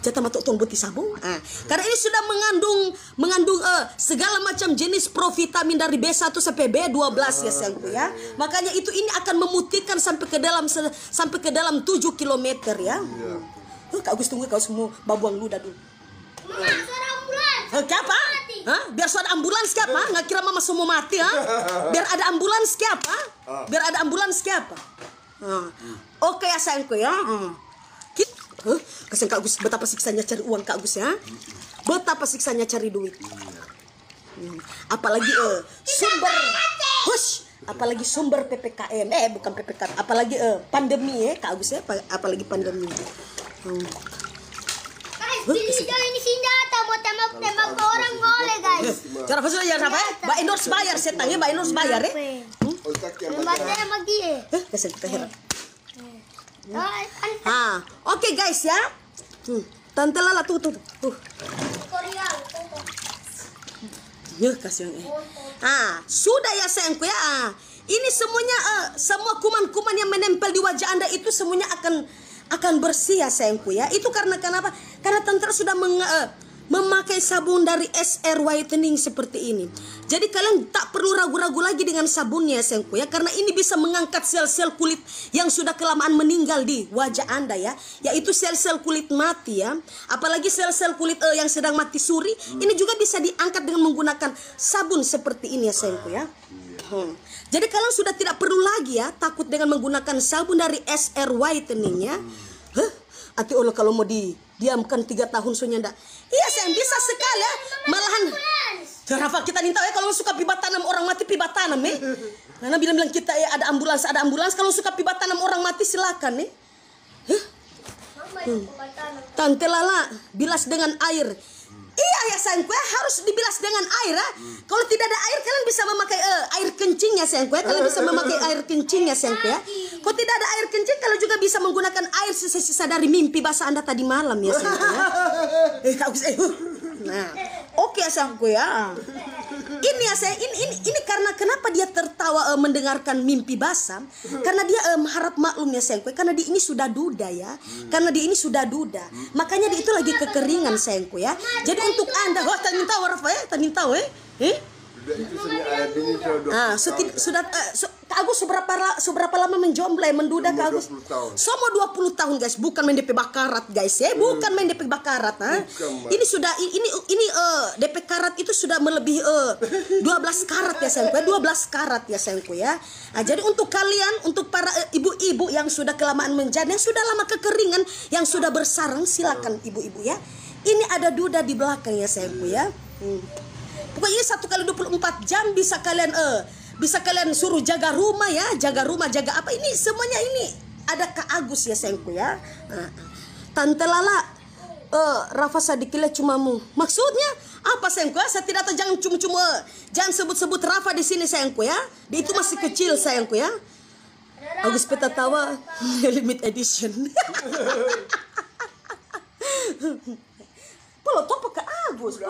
Jatah matuk tong buti sabung. Ah. Karena ini sudah mengandung mengandung uh, segala macam jenis provitamin dari B1 sampai B12 ya ah, sayangku ya. Iya. Makanya itu ini akan memutihkan sampai ke dalam sampai ke dalam 7 km ya. Iya. Tuh eh, Kak Agus tunggu kau semua babuang lu dulu. Mama, suara ambulans. Oke eh, apa? Hah? Biar suara ambulans siapa? Nggak kira mama semua mati ha? Biar ada ambulans siapa? Ah. Biar ada ambulans siapa? Ah. Oke okay, ya sayangku ya. Hmm. Huh? Kasian Kak Gus, betapa siksanya cari uang Kak Gus ya. Betapa siksanya cari duit. Hmm. Apalagi eh, sumber hush, apalagi sumber PPKM eh bukan PPKM, apalagi eh, pandemi ya Kak Agus ya, apalagi pandemi. Hmm. Guys, huh? ini sinda tembak tembak tembak ke orang boleh guys. Cara fasal ya apa? Ba endorse bayar setangnya, Mbak endorse bayar ya. Hmm? Tembak tembak dia. Eh, kasian kita heran. Ah, oke okay, guys ya. Hmm. Tante Lala tuh tuh. tuh. Ya kasih yang Ah, eh. sudah ya sayangku ya. ini semuanya uh, semua kuman-kuman yang menempel di wajah Anda itu semuanya akan akan bersih ya sayangku ya. Itu karena kenapa? Karena tante sudah meng, uh, eh, memakai sabun dari SR Whitening seperti ini. Jadi kalian tak perlu ragu-ragu lagi dengan sabunnya Sengku ya karena ini bisa mengangkat sel-sel kulit yang sudah kelamaan meninggal di wajah Anda ya, yaitu sel-sel kulit mati ya. Apalagi sel-sel kulit uh, yang sedang mati suri, ini juga bisa diangkat dengan menggunakan sabun seperti ini ya Sengku ya. Hmm. Jadi kalian sudah tidak perlu lagi ya takut dengan menggunakan sabun dari SR Whitening ya. Ati Allah kalau mau di diamkan tiga tahun sunya ndak. Iya saya bisa sekali ah. Malahan Rafa kita nintau ya eh, kalau suka pibat tanam orang mati pibat tanam eh. Karena bilang-bilang kita ya ada ambulans ada ambulans kalau suka pibat tanam orang mati silakan nih. Huh? Hmm. Tante Lala bilas dengan air sayang kue harus dibilas dengan air ya. Hmm. Kalau tidak ada air kalian bisa memakai uh, air kencingnya sayang kue. Kalian bisa memakai air kencingnya sayang kue. Ya. Kalau tidak ada air kencing kalian juga bisa menggunakan air sisa-sisa dari mimpi basah Anda tadi malam ya sayang kue. Ya. Eh, eh, nah, oke okay, sayang kue ya makanya saya ini ini, ini karena kenapa dia tertawa uh, mendengarkan mimpi basam karena dia um, harap maklumnya sengkwe karena dia ini sudah duda ya hmm. karena dia ini sudah duda hmm. makanya dia itu lagi kekeringan sengkwe ya jadi untuk anda wah oh, tanya tahu Rafa ya eh, tanya tahu eh, eh? Sudah itu sudah, eh, ah, sudah, sudah, sudah, sudah, sudah, Kak Agus seberapa seberapa lama ya? menduda Kak Agus? Tahun. Semua 20 tahun guys, bukan main DP bakarat guys ya, hmm. bukan main DP bakarat ha. Bukan, ini sudah ini ini uh, eh, DP karat itu sudah melebihi uh, eh, 12 karat ya sayangku ya, 12 karat ya sayangku ya. Nah, jadi untuk kalian untuk para eh, ibu-ibu uh, yang sudah kelamaan menjadi, yang sudah lama kekeringan, yang sudah bersarang silakan hmm. ibu-ibu ya. Ini ada duda di belakang ya sayangku ya. Hmm. Pokoknya satu kali 24 jam bisa kalian eh uh, bisa kalian suruh jaga rumah ya jaga rumah jaga apa ini semuanya ini ada ke Agus ya sayangku ya nah, Tante Lala uh, Rafa Sadikila cumamu. Maksudnya apa sayangku ya? Saya tidak tahu jangan cuma-cuma jangan sebut-sebut Rafa di sini sayangku ya. di itu masih kecil sayangku ya. Agus Peta tawa limit edition. Polo topo ke Agus.